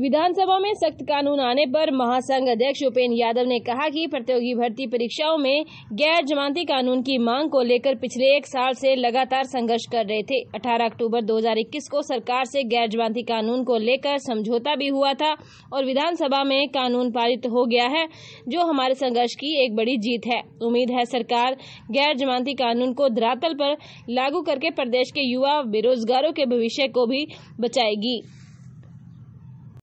विधानसभा में सख्त कानून आने पर महासंघ अध्यक्ष उपेन्द्र यादव ने कहा कि प्रतियोगी भर्ती परीक्षाओं में गैर जमानती कानून की मांग को लेकर पिछले एक साल से लगातार संघर्ष कर रहे थे 18 अक्टूबर 2021 को सरकार से गैर जमानती कानून को लेकर समझौता भी हुआ था और विधानसभा में कानून पारित हो गया है जो हमारे संघर्ष की एक बड़ी जीत है उम्मीद है सरकार गैर जमानती कानून को धरातल पर लागू करके प्रदेश के युवा बेरोजगारों के भविष्य को भी बचाएगी